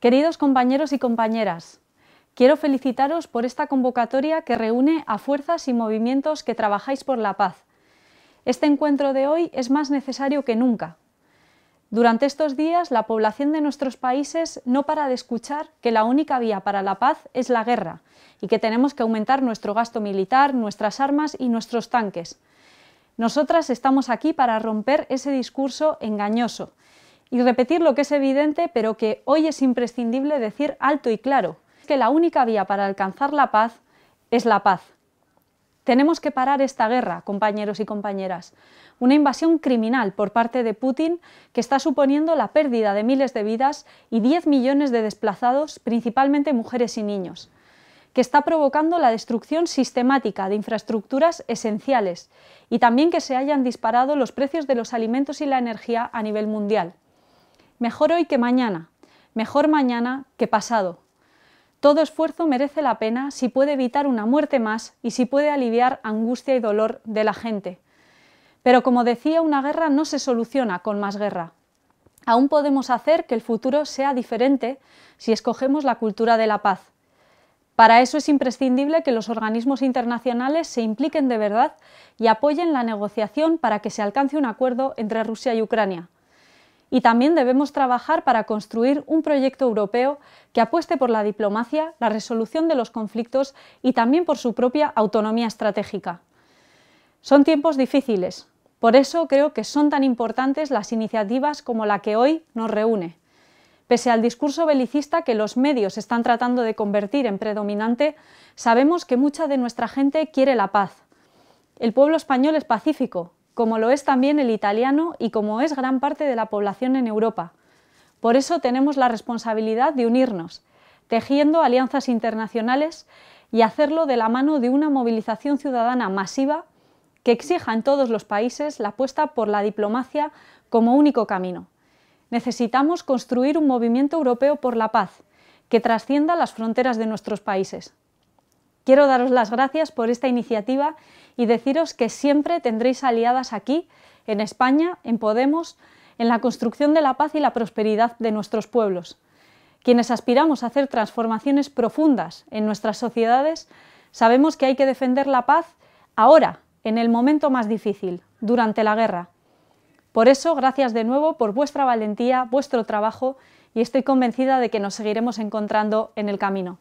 Queridos compañeros y compañeras, quiero felicitaros por esta convocatoria que reúne a fuerzas y movimientos que trabajáis por la paz. Este encuentro de hoy es más necesario que nunca. Durante estos días, la población de nuestros países no para de escuchar que la única vía para la paz es la guerra y que tenemos que aumentar nuestro gasto militar, nuestras armas y nuestros tanques. Nosotras estamos aquí para romper ese discurso engañoso y repetir lo que es evidente, pero que hoy es imprescindible decir alto y claro, que la única vía para alcanzar la paz es la paz. Tenemos que parar esta guerra, compañeros y compañeras, una invasión criminal por parte de Putin que está suponiendo la pérdida de miles de vidas y 10 millones de desplazados, principalmente mujeres y niños, que está provocando la destrucción sistemática de infraestructuras esenciales y también que se hayan disparado los precios de los alimentos y la energía a nivel mundial. Mejor hoy que mañana, mejor mañana que pasado. Todo esfuerzo merece la pena si puede evitar una muerte más y si puede aliviar angustia y dolor de la gente. Pero como decía, una guerra no se soluciona con más guerra. Aún podemos hacer que el futuro sea diferente si escogemos la cultura de la paz. Para eso es imprescindible que los organismos internacionales se impliquen de verdad y apoyen la negociación para que se alcance un acuerdo entre Rusia y Ucrania y también debemos trabajar para construir un proyecto europeo que apueste por la diplomacia, la resolución de los conflictos y también por su propia autonomía estratégica. Son tiempos difíciles, por eso creo que son tan importantes las iniciativas como la que hoy nos reúne. Pese al discurso belicista que los medios están tratando de convertir en predominante, sabemos que mucha de nuestra gente quiere la paz. El pueblo español es pacífico, como lo es también el italiano y como es gran parte de la población en Europa. Por eso tenemos la responsabilidad de unirnos, tejiendo alianzas internacionales y hacerlo de la mano de una movilización ciudadana masiva que exija en todos los países la apuesta por la diplomacia como único camino. Necesitamos construir un movimiento europeo por la paz que trascienda las fronteras de nuestros países. Quiero daros las gracias por esta iniciativa y deciros que siempre tendréis aliadas aquí, en España, en Podemos, en la construcción de la paz y la prosperidad de nuestros pueblos. Quienes aspiramos a hacer transformaciones profundas en nuestras sociedades, sabemos que hay que defender la paz ahora, en el momento más difícil, durante la guerra. Por eso, gracias de nuevo por vuestra valentía, vuestro trabajo y estoy convencida de que nos seguiremos encontrando en el camino.